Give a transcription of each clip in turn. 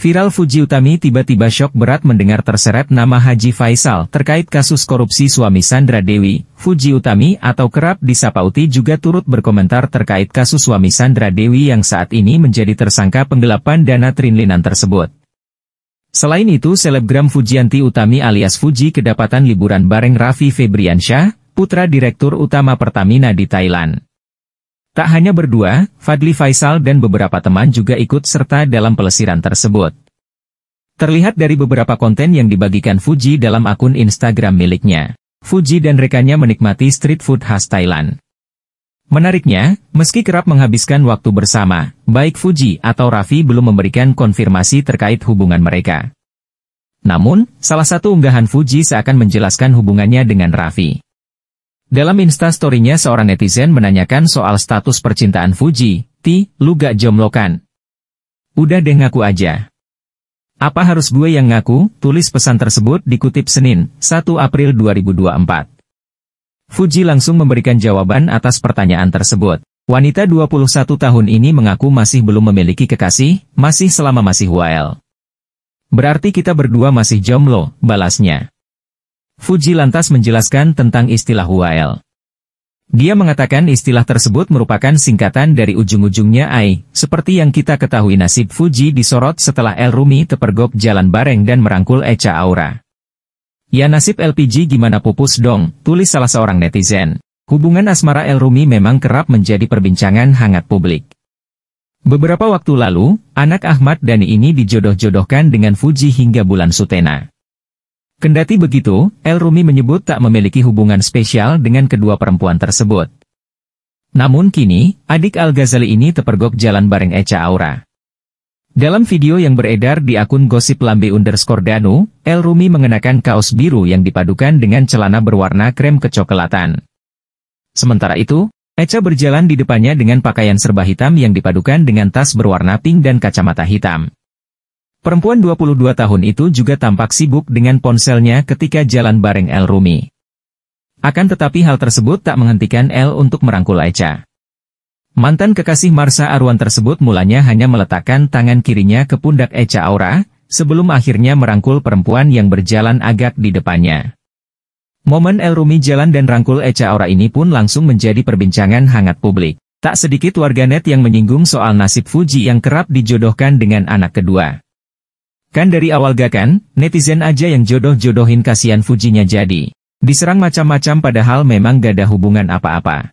Viral Fuji Utami tiba-tiba shock berat mendengar terseret nama Haji Faisal terkait kasus korupsi suami Sandra Dewi. Fuji Utami atau kerap disapa Uti juga turut berkomentar terkait kasus suami Sandra Dewi yang saat ini menjadi tersangka penggelapan dana trinlinan tersebut. Selain itu selebgram Fujianti Utami alias Fuji kedapatan liburan bareng Raffi Febriansyah, putra Direktur Utama Pertamina di Thailand. Tak hanya berdua, Fadli Faisal dan beberapa teman juga ikut serta dalam pelesiran tersebut. Terlihat dari beberapa konten yang dibagikan Fuji dalam akun Instagram miliknya. Fuji dan rekannya menikmati street food khas Thailand. Menariknya, meski kerap menghabiskan waktu bersama, baik Fuji atau Raffi belum memberikan konfirmasi terkait hubungan mereka. Namun, salah satu unggahan Fuji seakan menjelaskan hubungannya dengan Raffi. Dalam instastorynya seorang netizen menanyakan soal status percintaan Fuji, Ti, lu gak jomlokan? kan? Udah deh ngaku aja. Apa harus gue yang ngaku? Tulis pesan tersebut dikutip Senin, 1 April 2024. Fuji langsung memberikan jawaban atas pertanyaan tersebut. Wanita 21 tahun ini mengaku masih belum memiliki kekasih, masih selama masih wael. Berarti kita berdua masih jomlo, balasnya. Fuji lantas menjelaskan tentang istilah UAL. Dia mengatakan istilah tersebut merupakan singkatan dari ujung-ujungnya AI, seperti yang kita ketahui nasib Fuji disorot setelah El Rumi terpergok jalan bareng dan merangkul Echa Aura. Ya nasib LPG gimana pupus dong, tulis salah seorang netizen. Hubungan asmara El Rumi memang kerap menjadi perbincangan hangat publik. Beberapa waktu lalu, anak Ahmad Dani ini dijodoh-jodohkan dengan Fuji hingga bulan Sutena. Kendati begitu, El Rumi menyebut tak memiliki hubungan spesial dengan kedua perempuan tersebut. Namun kini, adik Al-Ghazali ini terpergok jalan bareng Echa Aura. Dalam video yang beredar di akun gosip Lambe underscore Danu, El Rumi mengenakan kaos biru yang dipadukan dengan celana berwarna krem kecoklatan. Sementara itu, Echa berjalan di depannya dengan pakaian serba hitam yang dipadukan dengan tas berwarna pink dan kacamata hitam. Perempuan 22 tahun itu juga tampak sibuk dengan ponselnya ketika jalan bareng El Rumi. Akan tetapi hal tersebut tak menghentikan El untuk merangkul Echa. Mantan kekasih Marsa Arwan tersebut mulanya hanya meletakkan tangan kirinya ke pundak Echa Aura, sebelum akhirnya merangkul perempuan yang berjalan agak di depannya. Momen El Rumi jalan dan rangkul Echa Aura ini pun langsung menjadi perbincangan hangat publik. Tak sedikit warganet yang menyinggung soal nasib Fuji yang kerap dijodohkan dengan anak kedua. Kan dari awal gak kan, netizen aja yang jodoh-jodohin kasihan Fujinya jadi. Diserang macam-macam padahal memang gak ada hubungan apa-apa.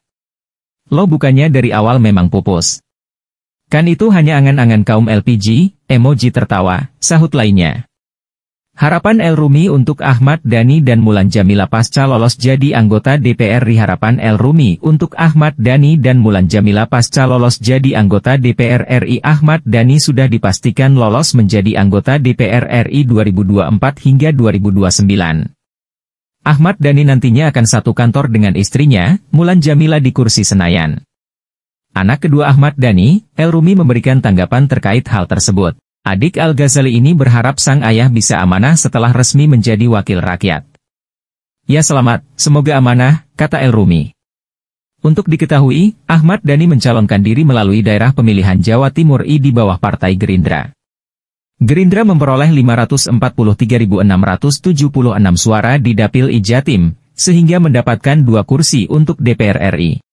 Lo bukannya dari awal memang pupus. Kan itu hanya angan-angan kaum LPG, emoji tertawa, sahut lainnya. Harapan El Rumi untuk Ahmad Dhani dan Mulan Jamila pasca lolos jadi anggota DPR Harapan El Rumi untuk Ahmad Dhani dan Mulan Jamila pasca lolos jadi anggota DPR RI Ahmad Dhani sudah dipastikan lolos menjadi anggota DPR RI 2024 hingga 2029. Ahmad Dhani nantinya akan satu kantor dengan istrinya, Mulan Jamila di kursi Senayan. Anak kedua Ahmad Dhani, El Rumi memberikan tanggapan terkait hal tersebut. Adik Al-Ghazali ini berharap sang ayah bisa amanah setelah resmi menjadi wakil rakyat. Ya selamat, semoga amanah, kata El Rumi. Untuk diketahui, Ahmad Dhani mencalonkan diri melalui daerah pemilihan Jawa Timur I di bawah Partai Gerindra. Gerindra memperoleh 543.676 suara di Dapil I Jatim, sehingga mendapatkan dua kursi untuk DPR RI.